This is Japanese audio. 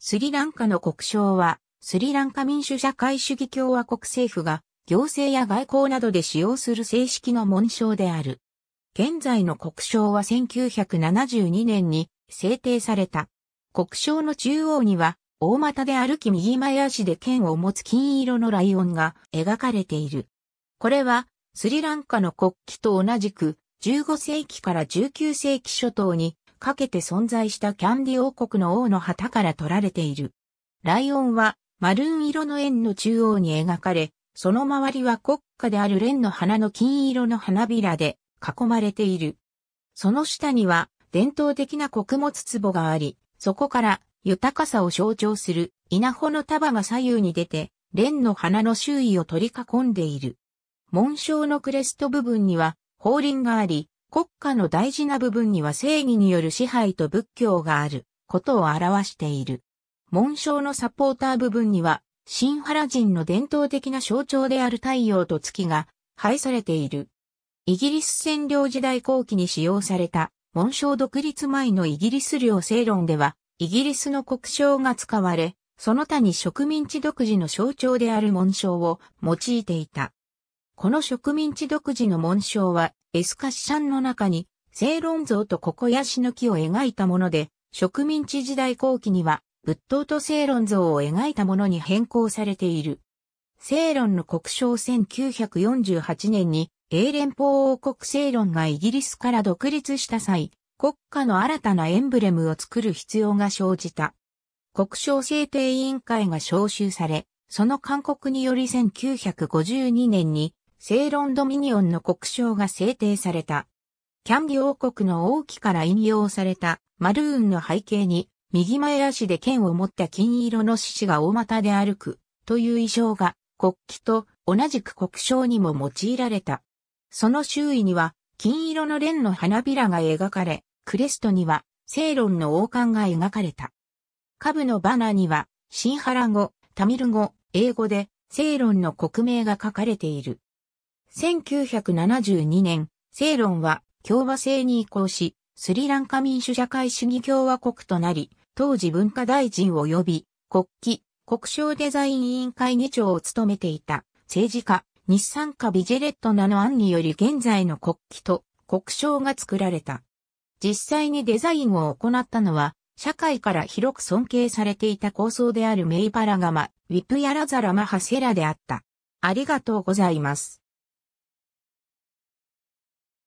スリランカの国章は、スリランカ民主社会主義共和国政府が、行政や外交などで使用する正式の紋章である。現在の国章は1972年に制定された。国章の中央には、大股で歩き右前足で剣を持つ金色のライオンが描かれている。これは、スリランカの国旗と同じく、15世紀から19世紀初頭にかけて存在したキャンディ王国の王の旗から取られている。ライオンはマルーン色の円の中央に描かれ、その周りは国家である蓮の花の金色の花びらで囲まれている。その下には伝統的な穀物壺があり、そこから豊かさを象徴する稲穂の束が左右に出て、蓮の花の周囲を取り囲んでいる。紋章のクレスト部分には、法輪があり、国家の大事な部分には正義による支配と仏教があることを表している。紋章のサポーター部分には、新原人の伝統的な象徴である太陽と月が配されている。イギリス占領時代後期に使用された紋章独立前のイギリス領正論では、イギリスの国章が使われ、その他に植民地独自の象徴である紋章を用いていた。この植民地独自の紋章はエスカッシャンの中に、正論像とココヤシの木を描いたもので、植民地時代後期には、仏塔と正論像を描いたものに変更されている。正論の国章1948年に、英連邦王国正論がイギリスから独立した際、国家の新たなエンブレムを作る必要が生じた。国章制定委員会が招集され、その勧告により1952年にセイロンドミニオンの国章が制定された。キャンディ王国の王旗から引用されたマルーンの背景に、右前足で剣を持った金色の獅子が大股で歩くという衣装が国旗と同じく国章にも用いられた。その周囲には金色の蓮の花びらが描かれ、クレストにはセイロンの王冠が描かれた。下部のバナーにはシンハラ語、タミル語、英語でセイロンの国名が書かれている。1972年、セ論ロンは共和制に移行し、スリランカ民主社会主義共和国となり、当時文化大臣を呼び国旗、国商デザイン委員会議長を務めていた政治家、日産家ビジェレットナの案により現在の国旗と国章が作られた。実際にデザインを行ったのは、社会から広く尊敬されていた構想であるメイパラガマ、ウィプヤラザラマハセラであった。ありがとうございます。